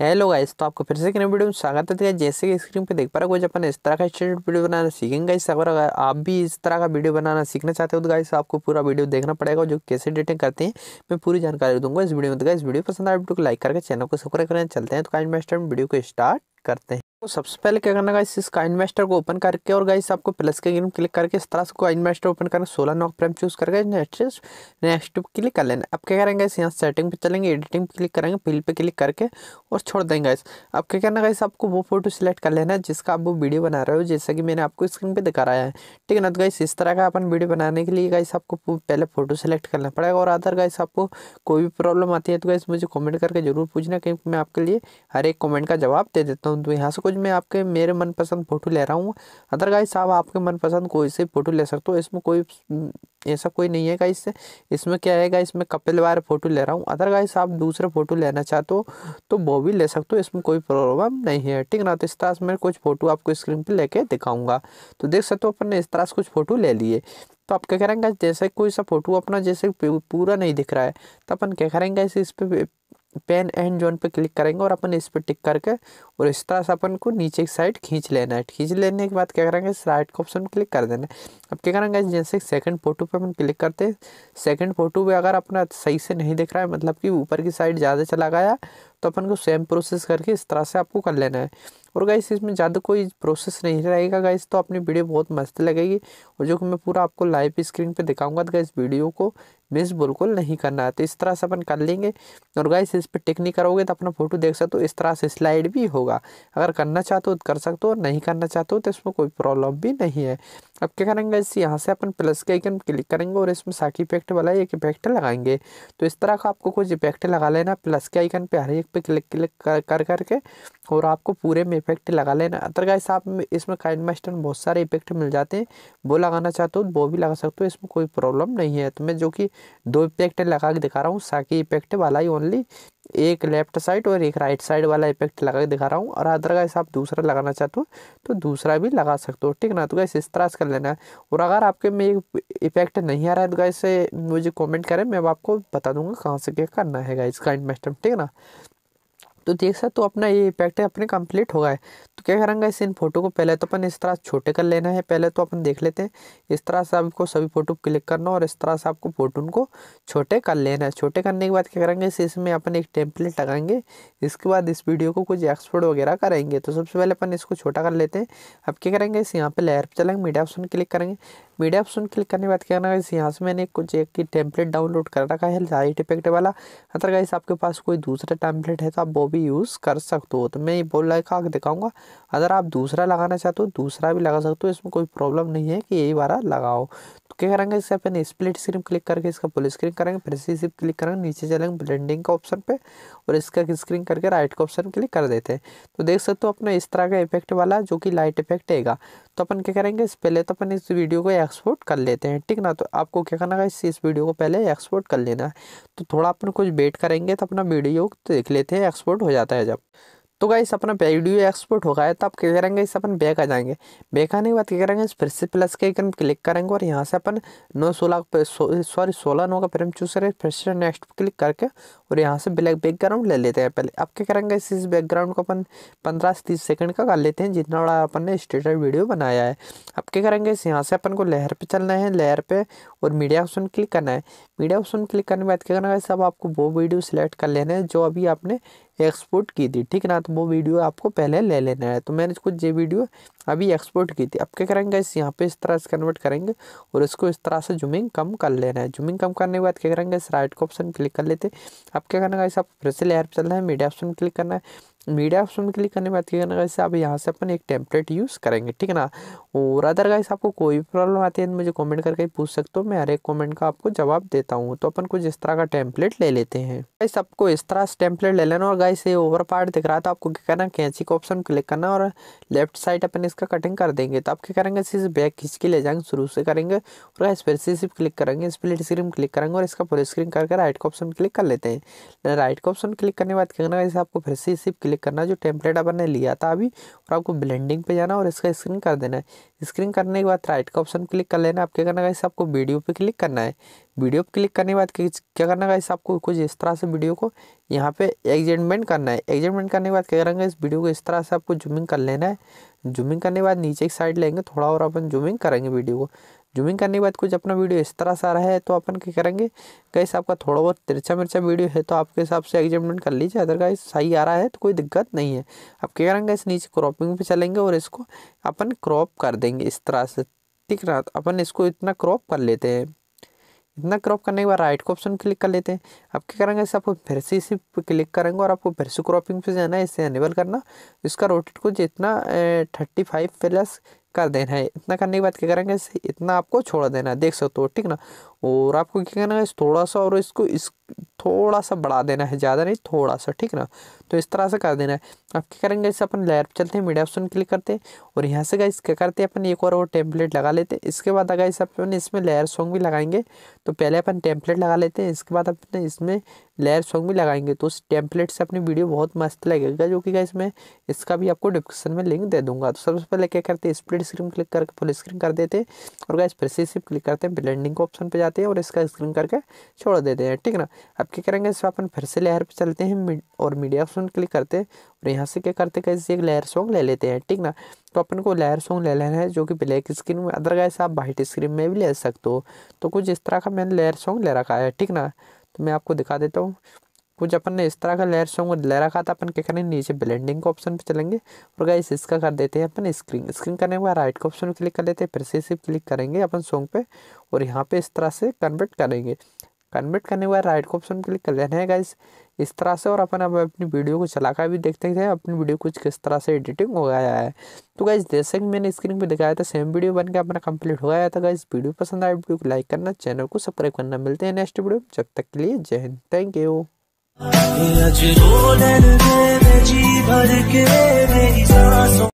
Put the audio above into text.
hello guys तो आपको फिर से किन वीडियो में स्वागत है गाइस जैसे कि स्क्रीन पे देख पा रहे हो अपन इस तरह का स्टूडेंट वीडियो बनाना सीखेंगे गाइस अगर आप भी इस तरह का वीडियो बनाना सीखना चाहते हो तो गाइस आपको पूरा वीडियो देखना पड़ेगा जो कैसे डेटिंग करते हैं मैं पूरी जानकारी दूंगा इस वीडियो में तो गाइस वीडियो पसंद आए वीडियो तो को लाइक करके चैनल को सब्सक्राइब करें चलते हैं तो गाइस मैं वीडियो को स्टार्ट करते हैं तो सबसे पहले क्या करना गाइस इसका इन्वेस्टर को ओपन करके और गाइस आपको प्लस के गेम क्लिक करके इस तरह से को इन्वेस्टर ओपन करना सोलह नॉक प्रेम चूज करके नेक्स्ट नेक्स्ट क्लिक कर लेना अब क्या करेंगे इस यहाँ सेटिंग पे चलेंगे एडिटिंग पे क्लिक करेंगे फिल पे क्लिक करके और छोड़ देंगे गाइस अब क्या करना गाइस आपको वो फोटो सिलेक्ट कर लेना है जिसका आप वो वीडियो बना रहे हो जैसा कि मैंने आपको स्क्रीन पर दिखा रहा है ठीक है ना तो गाइस इस तरह का अपन वीडियो बनाने के लिए गाइस आपको पहले फोटो सेलेक्ट करना पड़ेगा और अदर गाइस आपको कोई भी प्रॉब्लम आती है तो गाइस मुझे कॉमेंट करके जरूर पूछना क्योंकि मैं आपके लिए हर एक कॉमेंट का जवाब दे देता हूँ तो यहाँ से सपोज मैं आपके मेरे मनपसंद फ़ोटो ले रहा हूँ अदर गाइस आप आपके मनपसंद कोई से फ़ोटो ले सकते हो इसमें कोई हम्म, ऐसा कोई नहीं है गाइस इसमें क्या है गाइस मैं कपिल वायर फ़ोटो ले रहा हूँ अदर गाइस आप दूसरे फ़ोटो लेना चाहते हो तो वो भी ले सकते हो इसमें कोई प्रॉब्लम नहीं है ठीक ना तो इस तरह से मैं कुछ फ़ोटो आपको स्क्रीन पर लेके दिखाऊंगा तो देख सकते हो अपन ने इस तरह से कुछ फ़ोटो ले लिए तो आप क्या करेंगे जैसे कोई सा फोटो अपना जैसे पूरा नहीं दिख रहा है तो अपन क्या करेंगे इस पर पेन एंड जोन पर क्लिक करेंगे और अपन इस पर टिक करके और इस तरह से अपन को नीचे की साइड खींच लेना है खींच लेने के बाद क्या करेंगे राइट का ऑप्शन क्लिक कर देना है अब क्या करेंगे जैसे सेकंड फोटो पे अपन क्लिक करते हैं सेकंड फोटो पे अगर अपना सही से नहीं दिख रहा है मतलब कि ऊपर की साइड ज़्यादा चला गया तो अपन को सेम प्रोसेस करके इस तरह से आपको कर लेना है और गाइस इसमें ज़्यादा कोई प्रोसेस नहीं रहेगा गाइस तो अपनी वीडियो बहुत मस्त लगेगी और जो कि मैं पूरा आपको लाइव स्क्रीन पे दिखाऊंगा तो गाइस वीडियो को मिस बिल्कुल नहीं करना है तो इस तरह से अपन कर लेंगे और गाइस इस पर टिक नहीं करोगे तो अपना फोटो देख सकते हो इस तरह से स्लाइड भी होगा अगर करना चाहते हो तो कर सकते हो और नहीं करना चाहते हो तो इसमें कोई प्रॉब्लम भी नहीं है अब क्या करेंगे इस यहाँ से अपन प्लस के आइकन क्लिक करेंगे और इसमें साकी इफेक्ट वाला एक इफेक्ट लगाएंगे तो इस तरह का आपको कुछ इफेक्ट लगा लेना प्लस के आइकन पर हर एक पे क्लिक क्लिक कर कर करके और आपको पूरे में इफेक्ट लगा लेना अदर गाइस आप इसमें काइंड मास्टर बहुत सारे इफेक्ट मिल जाते हैं वो लगाना चाहते हो तो वो भी लगा सकते हो इसमें कोई प्रॉब्लम नहीं है तो मैं जो कि दो इफेक्ट लगा के दिखा रहा हूँ साकी इफेक्ट वाला ही ओनली एक लेफ्ट साइड और एक राइट साइड वाला इफेक्ट लगा के दिखा रहा हूँ और अदरवाइज आप दूसरा लगाना चाहते हो तो दूसरा भी लगा सकते हो ठीक ना तो गैस इस तरह से कर लेना है और अगर आपके में इफेक्ट नहीं आ रहा है तो गैस मुझे कॉमेंट करें मैं आपको बता दूंगा कहाँ से क्या करना है गाइस काइंड मैस्टम ठीक ना तो देख सकते तो अपना ये इफेक्ट है अपने कंप्लीट हो गया है तो क्या करेंगे इस इन फोटो को पहले तो अपन इस तरह छोटे कर लेना है पहले तो अपन देख लेते हैं इस तरह से आपको सभी फ़ोटो क्लिक करना और इस तरह से आपको फ़ोटो उनको छोटे कर लेना है छोटे करने के बाद क्या करेंगे इसमें अपन एक टेम्पलेट लगाएंगे इसके बाद इस वीडियो को कुछ एक्सपोर्ट वगैरह करेंगे तो सबसे पहले अपन इसको छोटा कर लेते हैं अब क्या करेंगे इस यहाँ पर लेयर पर चलेंगे मीडिया ऑप्शन क्लिक करेंगे मीडिया ऑप्शन क्लिक करने के बाद क्या करना है यहाँ से मैंने कुछ एक की टेम्पलेट डाउनलोड कर रखा है लाइट इफेक्ट e वाला अगर गाइस आपके पास कोई दूसरा टेम्पलेट है तो आप वो भी यूज़ कर सकते हो तो मैं ये बोल रहा दिखाऊंगा अगर आप दूसरा लगाना चाहते हो दूसरा भी लगा सकते हो इसमें कोई प्रॉब्लम नहीं है कि यही वाला लगाओ तो क्या करेंगे इससे अपने स्प्लिट स्क्रीन क्लिक करके इसका फुल स्क्रीन करेंगे फिर से सिर्फ क्लिक करेंगे नीचे चलेंगे ब्लेंडिंग का ऑप्शन पे और इसका स्क्रीन करके राइट का ऑप्शन क्लिक कर देते हैं तो देख सकते हो अपना इस तरह का इफेक्ट वाला जो कि लाइट इफेक्ट है तो अपन क्या करेंगे इस पहले तो अपन इस वीडियो को एक्सपोर्ट कर लेते हैं ठीक ना तो आपको क्या करना है इस, वीडियो को पहले एक्सपोर्ट कर लेना है तो थोड़ा अपन कुछ वेट करेंगे तो अपना वीडियो देख लेते हैं एक्सपोर्ट हो जाता है जब तो गाइस अपना वीडियो एक्सपोर्ट हो गया है तो आप क्या करेंगे इस अपन बैक आ जाएंगे बैक आने के बाद क्या करेंगे फिर से प्लस के आइकन क्लिक करेंगे और यहाँ से अपन नौ सोलह सॉरी सोलह नौ का फ्रेम चूज करें फिर से नेक्स्ट क्लिक करके और यहाँ से ब्लैक बैकग्राउंड ले लेते हैं पहले अब क्या करेंगे इस इस बैकग्राउंड को अपन पंद्रह से तीस सेकंड का कर लेते हैं जितना बड़ा अपन ने स्टेटर वीडियो बनाया है अब क्या करेंगे इस यहाँ से अपन को लहर पर चलना है लहर पर और मीडिया ऑप्शन क्लिक करना है मीडिया ऑप्शन क्लिक करने के बाद क्या करना है सब आपको वो वीडियो सिलेक्ट कर लेना है जो अभी आपने एक्सपोर्ट की थी ठीक ना तो वो वीडियो आपको पहले ले लेना है तो मैंने कुछ ये वीडियो अभी एक्सपोर्ट की थी अब क्या करेंगे इस यहाँ पे इस तरह से कन्वर्ट करेंगे और इसको इस तरह से जूमिंग कम कर लेना है जूमिंग कम करने के बाद क्या करेंगे इस राइट का ऑप्शन क्लिक कर लेते अब क्या करना है सब फिर से लेयर पर चलना है मीडिया ऑप्शन क्लिक करना है मीडिया ऑप्शन में क्लिक करने के बाद क्या करना गाइस आप यहाँ से अपन एक टेम्पलेट यूज़ करेंगे ठीक है ना और अदर गाइस आपको कोई भी प्रॉब्लम आती है तो मुझे कमेंट करके पूछ सकते हो मैं हर एक कमेंट का आपको जवाब देता हूँ तो अपन कुछ इस तरह का टेम्पलेट ले लेते हैं गाइस आपको इस तरह से टेम्पलेट ले लेना और गाइस ये ओवर पार्ट दिख रहा है तो आपको क्या करना कैंची का ऑप्शन क्लिक करना और लेफ्ट साइड अपन इसका कटिंग कर देंगे तो आप क्या करेंगे इसे बैक खींच के ले जाएंगे शुरू से करेंगे और गाइस फिर से सिर्फ क्लिक करेंगे स्प्लिट स्क्रीन क्लिक करेंगे और इसका फुल स्क्रीन करके राइट का ऑप्शन क्लिक कर लेते हैं राइट का ऑप्शन क्लिक करने के बाद क्या करना आपको फिर से सिर्फ क्लिक करना है जो टेम्पलेट अपन ने लिया था अभी और आपको ब्लेंडिंग पे जाना और इसका स्क्रीन कर देना है स्क्रीन करने के बाद राइट का ऑप्शन क्लिक कर लेना आपके क्या करना है आपको वीडियो पे क्लिक करना है वीडियो पे क्लिक करने के बाद क्या करना है आपको कुछ इस तरह से वीडियो को यहाँ पे एग्जेंटमेंट करना है एग्जेंटमेंट करने के बाद क्या करेंगे इस वीडियो को इस तरह से आपको जूमिंग कर लेना है जूमिंग करने के बाद नीचे एक साइड लेंगे थोड़ा और अपन जूमिंग करेंगे वीडियो को जूमिंग करने के बाद कुछ अपना वीडियो इस तरह से आ रहा है तो अपन क्या करेंगे कैसे आपका थोड़ा बहुत तिरछा मिर्चा वीडियो है तो आपके हिसाब से एग्जामिनेट कर लीजिए अदर गैस सही आ रहा है तो कोई दिक्कत नहीं है अब क्या करेंगे इस नीचे क्रॉपिंग पे चलेंगे और इसको अपन क्रॉप कर देंगे इस तरह से ठीक ना तो अपन इसको इतना क्रॉप कर लेते हैं इतना क्रॉप करने के बाद राइट का ऑप्शन क्लिक कर लेते हैं अब क्या करेंगे इसे आपको फिर से इसी पर क्लिक करेंगे और आपको फिर से क्रॉपिंग पे जाना है इसे एनेबल करना इसका रोटेट को जितना थर्टी फाइव प्लस कर देना है इतना करने के बाद क्या करेंगे इतना आपको छोड़ देना है देख सकते हो ठीक ना और आपको क्या करना है थोड़ा सा और इसको इस थोड़ा सा बढ़ा देना है ज़्यादा नहीं थोड़ा सा ठीक ना तो इस तरह से कर देना है आप क्या करेंगे इसे अपन लेयर पर चलते हैं मीडिया ऑप्शन क्लिक करते हैं और यहाँ से गाइस क्या करते हैं अपन एक और वो टेम्पलेट लगा लेते हैं इसके बाद अगर इस अपन इसमें लेयर सॉन्ग भी लगाएंगे तो पहले अपन टेम्पलेट लगा लेते हैं इसके बाद अपने इसमें लेयर सॉन्ग भी लगाएंगे तो उस टेम्पलेट से अपनी वीडियो बहुत मस्त लगेगा जो कि गाइस मैं इसका भी आपको डिस्क्रिप्शन में लिंक दे दूंगा तो सबसे पहले क्या करते हैं स्प्लिट स्क्रीन क्लिक करके फुल स्क्रीन कर देते हैं और गाइस फिर से क्लिक करते हैं ब्लेंडिंग ऑप्शन पर जाते हैं और इसका स्क्रीन करके छोड़ देते हैं ठीक ना अब क्या करेंगे इसमें अपन फिर से लेयर पर चलते हैं और मीडिया ऑप्शन क्लिक करते हैं और यहाँ से क्या करते हैं कैसे एक लेयर सॉन्ग ले लेते हैं ठीक ना तो अपन को लेयर सॉन्ग ले लेना है जो कि ब्लैक स्क्रीन में अदरवाइज आप वाइट स्क्रीन में भी ले सकते हो तो कुछ इस तरह का मैंने लेयर सॉन्ग ले रखा है ठीक ना तो मैं आपको दिखा देता हूँ कुछ अपन ने इस तरह का लेयर सॉन्ग ले रखा था अपन क्या करें नीचे ब्लेंडिंग का ऑप्शन पे चलेंगे और गाइस इसका कर देते हैं अपन स्क्रीन स्क्रीन करने के बाद राइट का ऑप्शन क्लिक कर लेते हैं फिर से सिर्फ क्लिक करेंगे अपन सॉन्ग पे और यहाँ पे इस तरह से कन्वर्ट करेंगे कन्वर्ट करने के बाद राइट का ऑप्शन क्लिक कर लेना है गाइस इस तरह से और अपन अब अपनी वीडियो को चलाकर भी देखते हैं अपनी वीडियो कुछ किस तरह से एडिटिंग हो गया है तो गाइस जैसे कि मैंने स्क्रीन पर दिखाया था सेम वीडियो बनकर अपना कंप्लीट हो गया था गाइस वीडियो पसंद आए वीडियो को लाइक करना चैनल को सब्सक्राइब करना मिलते हैं नेक्स्ट वीडियो जब तक के लिए जय हिंद थैंक यू अजरोलन दे जी भर के मेरी सांसों